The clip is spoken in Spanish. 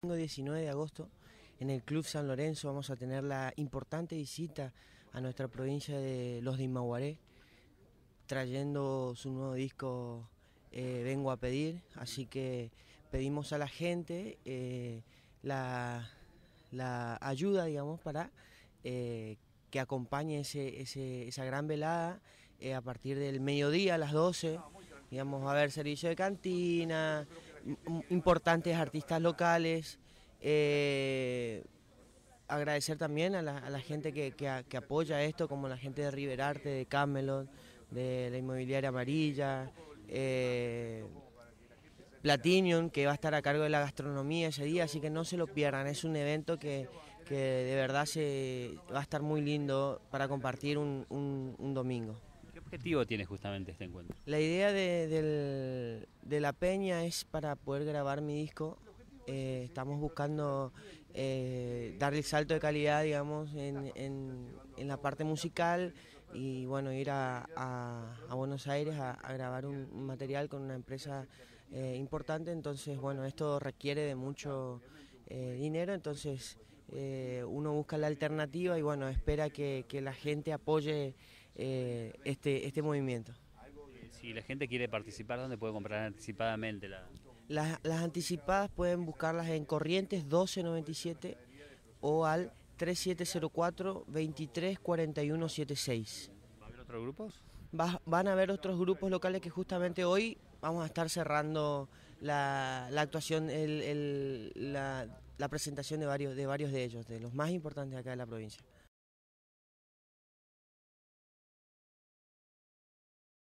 19 de agosto en el Club San Lorenzo vamos a tener la importante visita a nuestra provincia de los de Imaguaré, trayendo su nuevo disco eh, Vengo a pedir, así que pedimos a la gente eh, la, ayuda, digamos, para eh, que acompañe esa gran velada a partir del mediodía a las 12, digamos, a ver servicio de cantina importantes artistas locales. Eh, agradecer también a la, gente que, apoya esto, como la gente de River Arte, de Camelot, de la Inmobiliaria Amarilla, Platinium, eh, Platinum, que va a estar a cargo de la gastronomía ese día, así que no se lo pierdan. Es un evento que, de verdad se, va a estar muy lindo para compartir un domingo objetivo tiene justamente este encuentro? La idea de, la peña es para poder grabar mi disco. Eh, estamos buscando eh, dar el salto de calidad, digamos, en, la parte musical y bueno, ir a, Buenos Aires a, grabar un, material con una empresa eh, importante. Entonces, bueno, esto requiere de mucho dinero, entonces eh, uno busca la alternativa y bueno, espera que, la gente apoye eh, este, este movimiento. Si la gente quiere participar, ¿dónde puede comprar anticipadamente? Las, anticipadas pueden buscarlas en Corrientes 1297 o al 3704 234176. ¿Va a haber otros grupos? van a haber otros grupos locales que justamente hoy vamos a estar cerrando la, la actuación, el, el, la, presentación de varios, de varios de ellos, de los más importantes acá de la provincia.